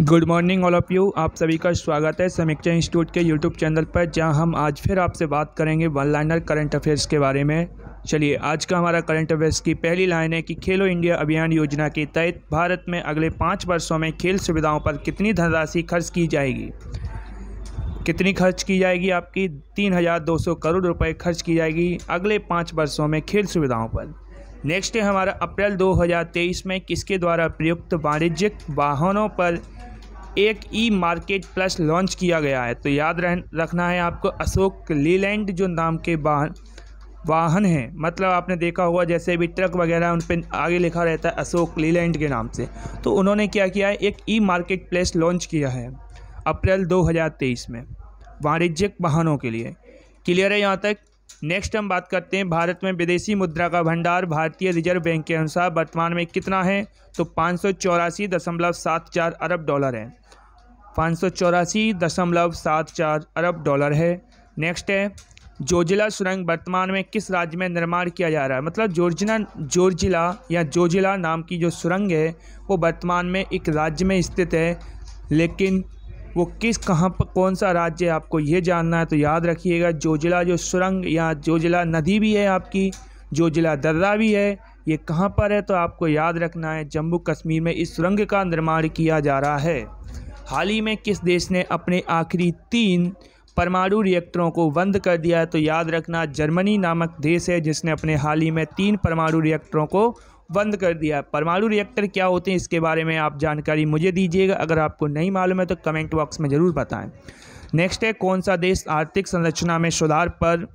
good morning all of you आप सभी का स्वागत है समीक्षा इंस्टीट्यूट के यूट्यूब चैनल पर जहां हम आज फिर आपसे बात करेंगे वन लाइनर करंट अफेयर्स के बारे में चलिए आज का हमारा करंट अफेयर्स की पहली लाइन है कि खेलो इंडिया अभियान योजना के तहत भारत में अगले पाँच वर्षों में खेल सुविधाओं पर कितनी धनराशि खर्च की जाएगी कितनी खर्च की जाएगी आपकी तीन हज़ार दो सौ करोड़ रुपये खर्च की जाएगी अगले पाँच वर्षों में खेल सुविधाओं पर नेक्स्ट है हमारा अप्रैल 2023 में किसके द्वारा प्रयुक्त वाणिज्यिक वाहनों पर एक ई मार्केट प्लस लॉन्च किया गया है तो याद रह रखना है आपको अशोक लीलैंड जो नाम के वाहन वाहन हैं मतलब आपने देखा होगा जैसे भी ट्रक वगैरह उन पर आगे लिखा रहता है अशोक लीलैंड के नाम से तो उन्होंने क्या किया है एक ई मार्केट प्लेस लॉन्च किया है अप्रैल 2023 में वाणिज्यिक वाहनों के लिए क्लियर है यहाँ तक नेक्स्ट हम बात करते हैं भारत में विदेशी मुद्रा का भंडार भारतीय रिजर्व बैंक के अनुसार वर्तमान में कितना है तो पाँच अरब डॉलर है पाँच अरब डॉलर है नेक्स्ट है जोजिला सुरंग वर्तमान में किस राज्य में निर्माण किया जा रहा है मतलब जोर्जिना जोर्जिला या जोजिला नाम की जो सुरंग है वो वर्तमान में एक राज्य में स्थित है लेकिन वो किस कहाँ पर कौन सा राज्य है आपको ये जानना है तो याद रखिएगा जोजिला जो सुरंग या जिला नदी भी है आपकी जोजिला दर्रा भी है ये कहाँ पर है तो आपको याद रखना है जम्मू कश्मीर में इस सुरंग का निर्माण किया जा रहा है हाल ही में किस देश ने अपने आखिरी तीन परमाणु रिएक्टरों को बंद कर दिया है तो याद रखना जर्मनी नामक देश है जिसने अपने हाल ही में तीन परमाणु रिएक्टरों को बंद कर दिया परमाणु रिएक्टर क्या होते हैं इसके बारे में आप जानकारी मुझे दीजिएगा अगर आपको नहीं मालूम है तो कमेंट बॉक्स में ज़रूर बताएं नेक्स्ट है कौन सा देश आर्थिक संरचना में सुधार पर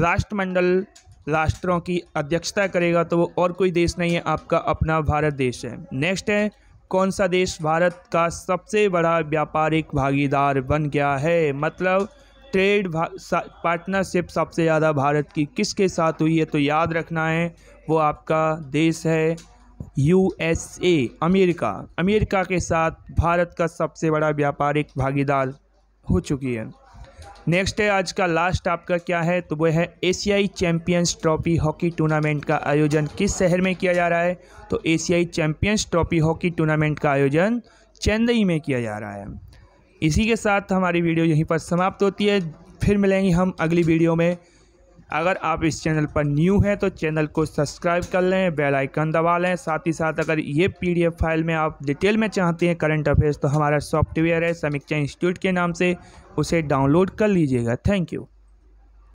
राष्ट्रमंडल राष्ट्रों की अध्यक्षता करेगा तो वो और कोई देश नहीं है आपका अपना भारत देश है नेक्स्ट है कौन सा देश भारत का सबसे बड़ा व्यापारिक भागीदार बन गया है मतलब ट्रेड पार्टनरशिप सबसे ज़्यादा भारत की किसके साथ हुई है तो याद रखना है वो आपका देश है यूएसए अमेरिका अमेरिका के साथ भारत का सबसे बड़ा व्यापारिक भागीदार हो चुकी है नेक्स्ट है आज का लास्ट आपका क्या है तो वह है एशियाई चैंपियंस ट्रॉफी हॉकी टूर्नामेंट का आयोजन किस शहर में किया जा रहा है तो एशियाई चैंपियंस ट्रॉफी हॉकी टूर्नामेंट का आयोजन चेन्नई में किया जा रहा है इसी के साथ हमारी वीडियो यहीं पर समाप्त होती है फिर मिलेंगे हम अगली वीडियो में अगर आप इस चैनल पर न्यू हैं तो चैनल को सब्सक्राइब कर लें बेल आइकन दबा लें साथ ही साथ अगर ये पीडीएफ फाइल में आप डिटेल में चाहते हैं करंट अफेयर्स तो हमारा सॉफ्टवेयर है समीक्षा इंस्टीट्यूट के नाम से उसे डाउनलोड कर लीजिएगा थैंक यू